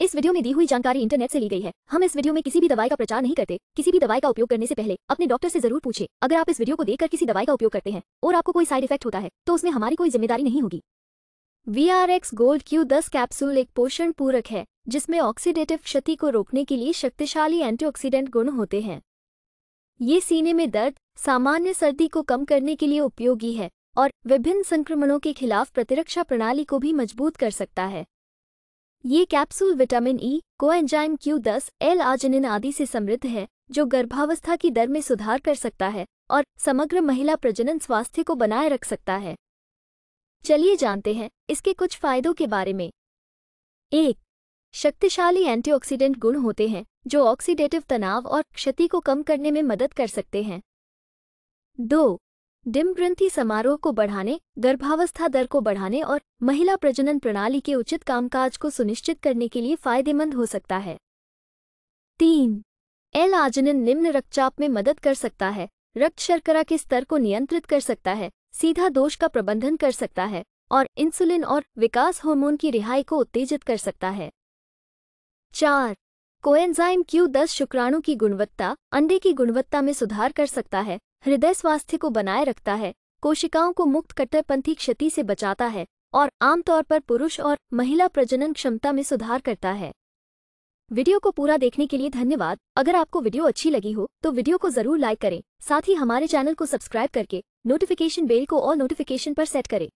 इस वीडियो में दी हुई जानकारी इंटरनेट से ली गई है हम इस वीडियो में किसी भी दवाई का प्रचार नहीं करते किसी भी दवाई का उपयोग करने से पहले अपने डॉक्टर से जरूर पूछे अगर आप इस वीडियो को देखकर किसी दवाई का उपयोग करते हैं और आपको कोई साइड इफेक्ट होता है तो उसमें हमारी कोई जिम्मेदारी नहीं होगी V R X gold Q दस कैप्सूल एक पोषण पूरक है जिसमें ऑक्सीडेटिव क्षति को रोकने के लिए शक्तिशाली एंटीऑक्सीडेंट गुण होते हैं ये सीने में दर्द सामान्य सर्दी को कम करने के लिए उपयोगी है और विभिन्न संक्रमणों के खिलाफ प्रतिरक्षा प्रणाली को भी मजबूत कर सकता है ये capsule vitamin E e, coenzyme Q दस एल आजनिन आदि से समृद्ध है जो गर्भावस्था की दर में सुधार कर सकता है और समग्र महिला प्रजनन स्वास्थ्य को बनाए रख सकता है चलिए जानते हैं इसके कुछ फायदों के बारे में एक शक्तिशाली एंटीऑक्सीडेंट गुण होते हैं जो ऑक्सीडेटिव तनाव और क्षति को कम करने में मदद कर सकते हैं दो डिम ग्रंथि समारोह को बढ़ाने गर्भावस्था दर को बढ़ाने और महिला प्रजनन प्रणाली के उचित कामकाज को सुनिश्चित करने के लिए फायदेमंद हो सकता है तीन एल आजनन निम्न रक्तचाप में मदद कर सकता है रक्त शर्करा के स्तर को नियंत्रित कर सकता है सीधा दोष का प्रबंधन कर सकता है और इंसुलिन और विकास हार्मोन की रिहाई को उत्तेजित कर सकता है चार कोएंजाइम क्यू दस शुक्राणु की गुणवत्ता अंडे की गुणवत्ता में सुधार कर सकता है हृदय स्वास्थ्य को बनाए रखता है कोशिकाओं को मुक्त कट्टरपंथी क्षति से बचाता है और आमतौर पर पुरुष और महिला प्रजनन क्षमता में सुधार करता है वीडियो को पूरा देखने के लिए धन्यवाद अगर आपको वीडियो अच्छी लगी हो तो वीडियो को जरूर लाइक करें साथ ही हमारे चैनल को सब्सक्राइब करके नोटिफिकेशन बेल को ऑल नोटिफिकेशन पर सेट करें